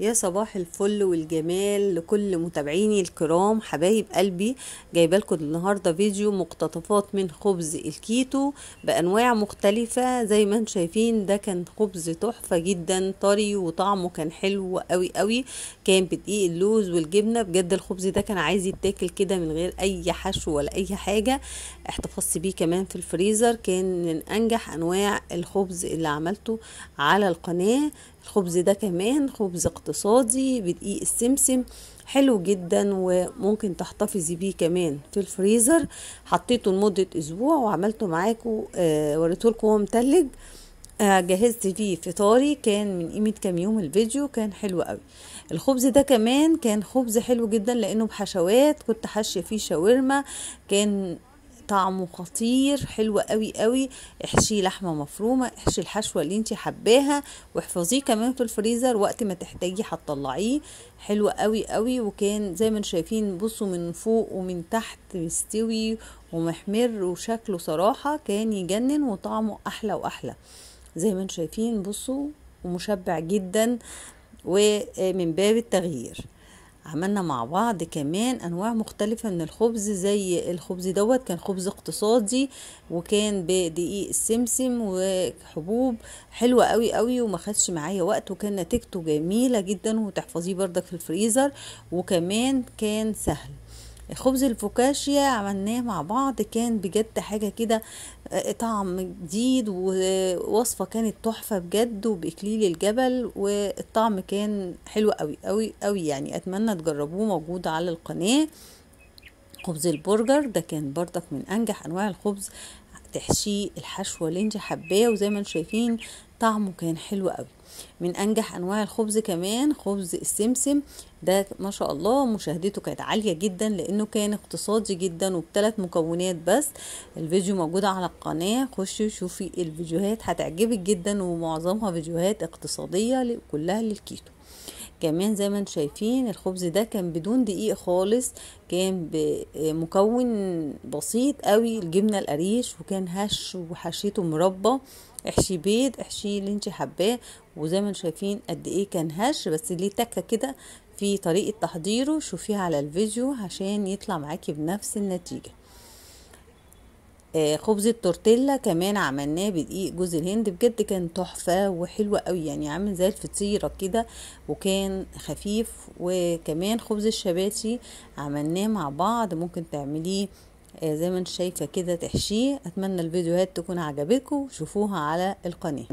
يا صباح الفل والجمال لكل متابعيني الكرام حبايب قلبي جايبه لكم النهارده فيديو مقتطفات من خبز الكيتو بانواع مختلفه زي ما انتم شايفين ده كان خبز تحفه جدا طري وطعمه كان حلو قوي قوي كان بدقيق اللوز والجبنه بجد الخبز ده كان عايز يتاكل كده من غير اي حشو ولا اي حاجه احتفظت بيه كمان في الفريزر كان من انجح انواع الخبز اللي عملته على القناه الخبز ده كمان خبز اقتصادي بدقيق السمسم حلو جدا وممكن تحتفظي بيه كمان في الفريزر حطيته لمدة اسبوع وعملته معاكو آه وريته لكم هو متلج آه جهزت فيه فطاري كان من قيمة كام يوم الفيديو كان حلو قوي الخبز ده كمان كان خبز حلو جدا لانه بحشوات كنت حاشية فيه شاورما كان طعمه خطير حلو قوي قوي احشيه لحمه مفرومه احشي الحشوه اللي انت حباها واحفظيه كمان في الفريزر وقت ما تحتاجي هتطلعيه حلو قوي قوي وكان زي ما انتم شايفين بصوا من فوق ومن تحت مستوي ومحمر وشكله صراحه كان يجنن وطعمه احلى واحلى زي ما انتم شايفين بصوا ومشبع جدا ومن باب التغيير عملنا مع بعض كمان انواع مختلفة من الخبز زي الخبز دوت كان خبز اقتصادي وكان بدقيق السمسم وحبوب حلوة قوي قوي وما خدش معايا وقت وكان نتيجته جميلة جدا وتحفظيه بردك في الفريزر وكمان كان سهل خبز الفوكاشيا عملناه مع بعض كان بجد حاجه كده آه، طعم جديد ووصفه كانت تحفه بجد وباكليل الجبل والطعم كان حلو قوي قوي قوي يعني اتمنى تجربوه موجود على القناه خبز البرجر ده كان بردك من انجح انواع الخبز تحشيه الحشوه اللي انت حباه وزي ما انتم شايفين طعمه كان حلو قوي من انجح انواع الخبز كمان خبز السمسم ده ما شاء الله مشاهدته كانت عاليه جدا لانه كان اقتصادي جدا وبثلاث مكونات بس الفيديو موجود على القناه خشي شوفي الفيديوهات هتعجبك جدا ومعظمها فيديوهات اقتصاديه كلها للكيتو كمان زي ما انتم شايفين الخبز ده كان بدون دقيق خالص كان بمكون بسيط قوي الجبنه القريش وكان هش وحشيته مربى احشي بيض احشي اللي انت حباه وزي ما انتم شايفين قد ايه كان هش بس ليه تكه كده في طريقه تحضيره شوفيها على الفيديو عشان يطلع معاكي بنفس النتيجه آه، خبز التورتيلا كمان عملناه بدقيق جوز الهند بجد كان تحفه وحلوة قوي يعني عامل زي الفطيره كده وكان خفيف وكمان خبز الشباتي عملناه مع بعض ممكن تعمليه آه، زي ما انت شايفه كده تحشيه اتمنى الفيديوهات تكون عجبتكم شوفوها على القناه